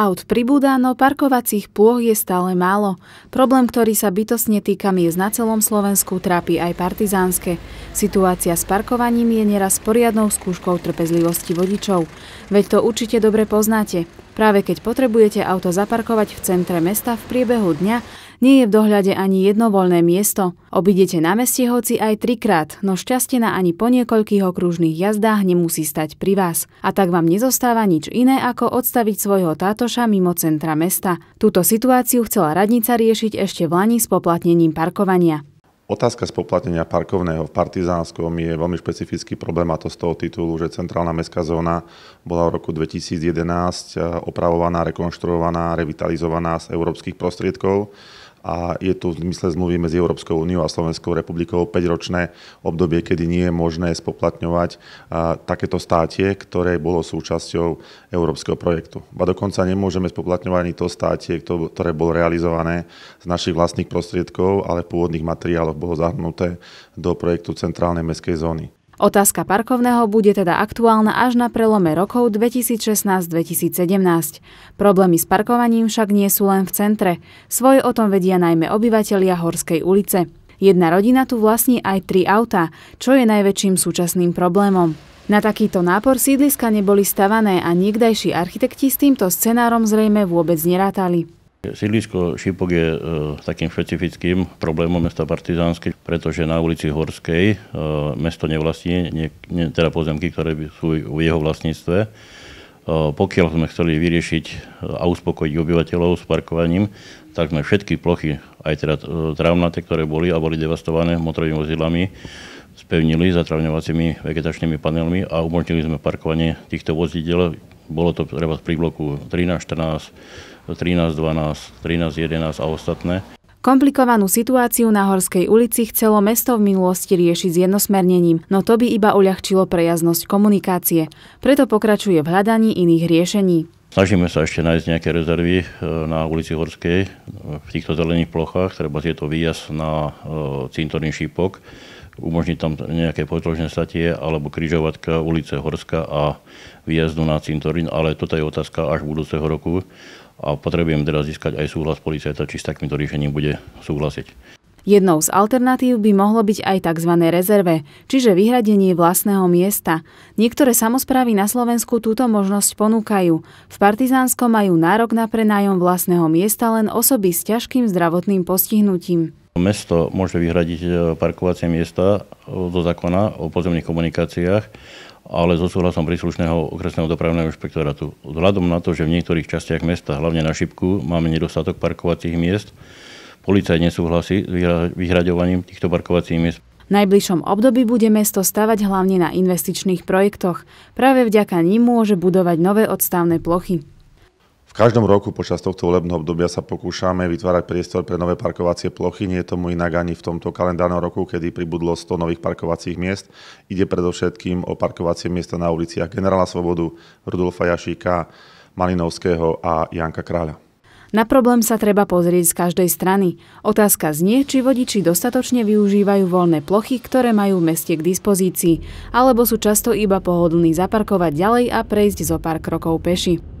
Aut pribúda, no parkovacích pôh je stále málo. Problém, ktorý sa bytosne týka miest na celom Slovensku, trápi aj partizánske. Situácia s parkovaním je neraz poriadnou skúškou trpezlivosti vodičov. Veď to určite dobre poznáte. Práve keď potrebujete auto zaparkovať v centre mesta v priebehu dňa, nie je v dohľade ani jedno voľné miesto. Obidete na meste hoci aj trikrát, no šťastie na ani po niekoľkých okružných jazdách nemusí stať pri vás. A tak vám nezostáva nič iné, ako odstaviť svojho tátoša mimo centra mesta. Túto situáciu chcela radnica riešiť ešte v Lani s poplatnením parkovania. Otázka spoplatnenia parkovného v Partizánskom je veľmi špecifický problém a to z toho titulu, že centrálna mestská zóna bola v roku 2011 eh, opravovaná, rekonštruovaná, revitalizovaná z európskych prostriedkov a je tu v zmysle zmluvy medzi Európskou úniou a Slovenskou republikou 5-ročné obdobie, kedy nie je možné spoplatňovať takéto státie, ktoré bolo súčasťou európskeho projektu. A dokonca nemôžeme spoplatňovať ani to státie, ktoré bolo realizované z našich vlastných prostriedkov, ale v pôvodných materiáloch bolo zahrnuté do projektu centrálnej mestskej zóny. Otázka parkovného bude teda aktuálna až na prelome rokov 2016-2017. Problémy s parkovaním však nie sú len v centre. Svoje o tom vedia najmä obyvatelia Horskej ulice. Jedna rodina tu vlastní aj tri auta, čo je najväčším súčasným problémom. Na takýto nápor sídliska neboli stavané a niekdajší architekti s týmto scenárom zrejme vôbec nerátali. Sídlisko Šipok je e, takým špecifickým problémom mesta Partizánske, pretože na ulici Horskej e, mesto nevlastní nie, nie, teda pozemky, ktoré sú v jeho vlastníctve. E, pokiaľ sme chceli vyriešiť e, a uspokojiť obyvateľov s parkovaním, tak sme všetky plochy, aj teda e, trávnaté, ktoré boli a boli devastované motorovými vozidlami, spevnili zatravňovacími vegetačnými panelmi a umožnili sme parkovanie týchto vozidel bolo to treba pri bloku 13-14, 13-12, 13-11 a ostatné. Komplikovanú situáciu na Horskej ulici chcelo mesto v minulosti riešiť s jednosmernením, no to by iba uľahčilo prejaznosť komunikácie. Preto pokračuje v hľadaní iných riešení. Snažíme sa ešte nájsť nejaké rezervy e, na ulici Horskej v týchto zelených plochách, treba je to výjazd na e, cintorný šípok, umožniť tam nejaké podložné statie alebo križovatka ulice Horska a výjazdu na cintorín, ale toto je otázka až budúceho roku a potrebujem teraz získať aj súhlas policajta, či s takýmto riešením bude súhlasiť. Jednou z alternatív by mohlo byť aj tzv. rezerve, čiže vyhradenie vlastného miesta. Niektoré samozprávy na Slovensku túto možnosť ponúkajú. V Partizánskom majú nárok na prenájom vlastného miesta len osoby s ťažkým zdravotným postihnutím. Mesto môže vyhradiť e, parkovacie miesta do e, zákona o pozemných komunikáciách, ale so súhlasom príslušného okresného dopravného inšpektorátu. Vzhľadom na to, že v niektorých častiach mesta, hlavne na Šipku, máme nedostatok parkovacích miest, Polícia nesúhlasí s vyhraďovaním týchto parkovacích miest. V najbližšom období bude mesto stavať hlavne na investičných projektoch. Práve vďaka ním môže budovať nové odstávne plochy. V každom roku počas tohto volebného obdobia sa pokúšame vytvárať priestor pre nové parkovacie plochy. Nie je tomu inak ani v tomto kalendárnom roku, kedy pribudlo 100 nových parkovacích miest. Ide predovšetkým o parkovacie miesta na uliciach Generála Svobodu, Rudolfa Jašíka, Malinovského a Janka Kráľa. Na problém sa treba pozrieť z každej strany. Otázka znie, či vodiči dostatočne využívajú voľné plochy, ktoré majú v meste k dispozícii, alebo sú často iba pohodlní zaparkovať ďalej a prejsť zo pár krokov peši.